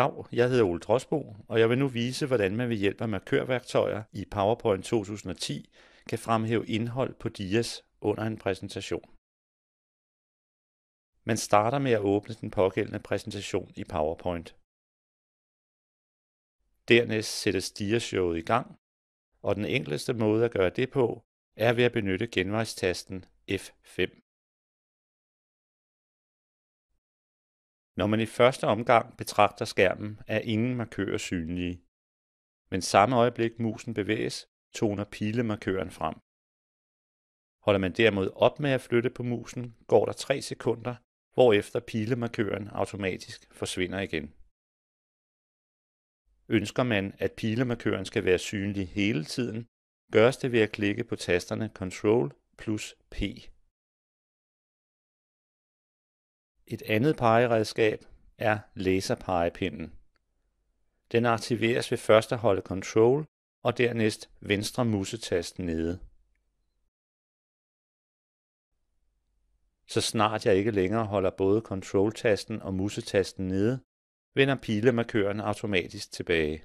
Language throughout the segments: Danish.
Dag, jeg hedder Ole Drosbo, og jeg vil nu vise, hvordan man ved hjælp af markørværktøjer i PowerPoint 2010 kan fremhæve indhold på dias under en præsentation. Man starter med at åbne den pågældende præsentation i PowerPoint. Dernæst sættes diashowet i gang, og den enkleste måde at gøre det på er ved at benytte genvejstasten F5. Når man i første omgang betragter skærmen, er ingen markører synlige. Men samme øjeblik musen bevæges, toner pilemarkøren frem. Holder man derimod op med at flytte på musen, går der 3 sekunder, hvorefter pilemarkøren automatisk forsvinder igen. Ønsker man, at pilemarkøren skal være synlig hele tiden, gøres det ved at klikke på tasterne Ctrl plus P. Et andet pegeredskab er laserpegepinden. Den aktiveres ved først at holde Control og dernæst venstre musetast nede. Så snart jeg ikke længere holder både control tasten og musetasten nede, vender pilemarkøren automatisk tilbage.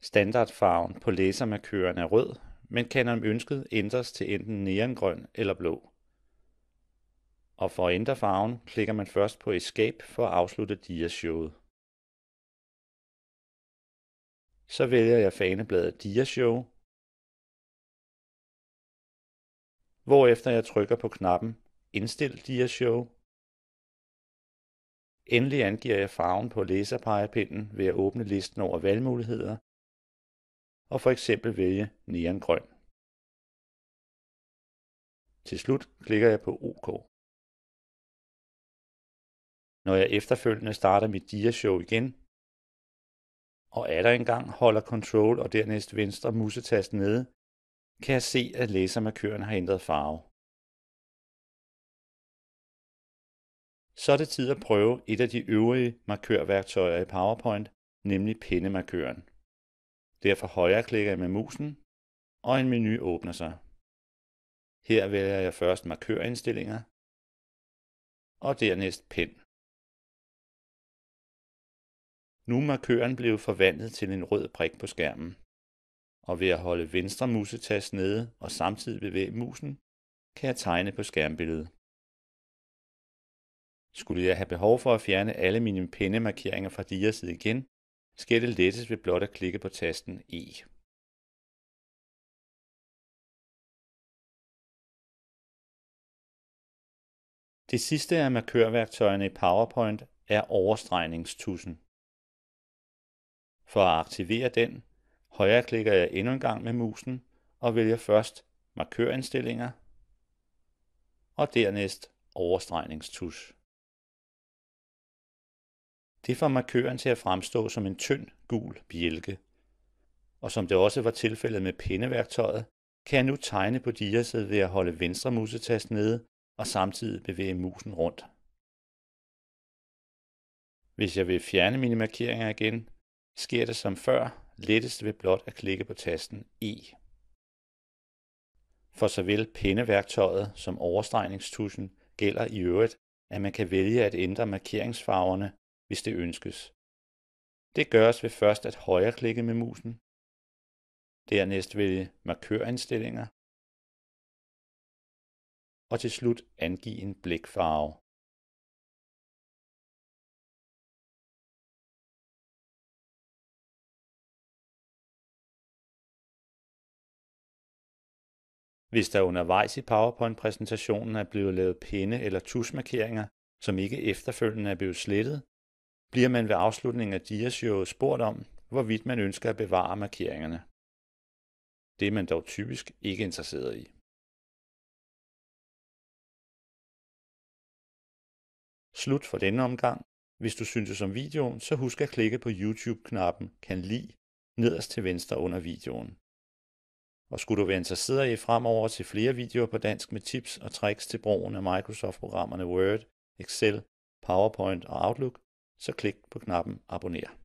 Standardfarven på lasermarkøren er rød, men kan om ønsket ændres til enten neongrøn eller blå og for at ændre farven klikker man først på Escape for at afslutte diashowet. Så vælger jeg fanebladet Diashow, hvorefter jeg trykker på knappen Indstil Diashow. Endelig angiver jeg farven på laserpegepinden ved at åbne listen over valgmuligheder og for eksempel vælge neongrøn. Til slut klikker jeg på OK når jeg efterfølgende starter mit dia-show igen, og er der engang holder control og dernæst venstre musetast nede, kan jeg se, at lasermarkøren har ændret farve. Så er det tid at prøve et af de øvrige markørværktøjer i PowerPoint, nemlig pindemarkøren. Derfor højreklikker jeg med musen, og en menu åbner sig. Her vælger jeg først markørindstillinger, og dernæst pind. Nu markøren blevet forvandlet til en rød prik på skærmen. Og ved at holde venstre musetast nede og samtidig bevæge musen, kan jeg tegne på skærmbilledet. Skulle jeg have behov for at fjerne alle mine pindemarkeringer fra diaside igen, skal det lettest ved blot at klikke på tasten E. Det sidste af markørværktøjerne i PowerPoint er overstregningstussen. For at aktivere den, højreklikker jeg endnu en gang med musen og vælger først markørindstillinger og dernæst overstregningstus. Det får markøren til at fremstå som en tynd gul bjælke. Og som det også var tilfældet med pindeværktøjet, kan jeg nu tegne på diaset ved at holde venstre musetast nede og samtidig bevæge musen rundt. Hvis jeg vil fjerne mine markeringer igen, sker det som før lettest ved blot at klikke på tasten E. For såvel pindeværktøjet som overstregningstuschen gælder i øvrigt, at man kan vælge at ændre markeringsfarverne, hvis det ønskes. Det gøres ved først at højreklikke med musen, dernæst vælge markørindstillinger, og til slut angive en blækfarve. Hvis der undervejs i PowerPoint-præsentationen er blevet lavet pinde- eller tusmarkeringer, som ikke efterfølgende er blevet slettet, bliver man ved afslutningen af diashowet spurgt om, hvorvidt man ønsker at bevare markeringerne. Det er man dog typisk ikke interesseret i. Slut for denne omgang. Hvis du syntes om videoen, så husk at klikke på YouTube-knappen Kan lide nederst til venstre under videoen. Og skulle du være interesseret i fremover til flere videoer på dansk med tips og tricks til brugen af Microsoft-programmerne Word, Excel, PowerPoint og Outlook, så klik på knappen abonner.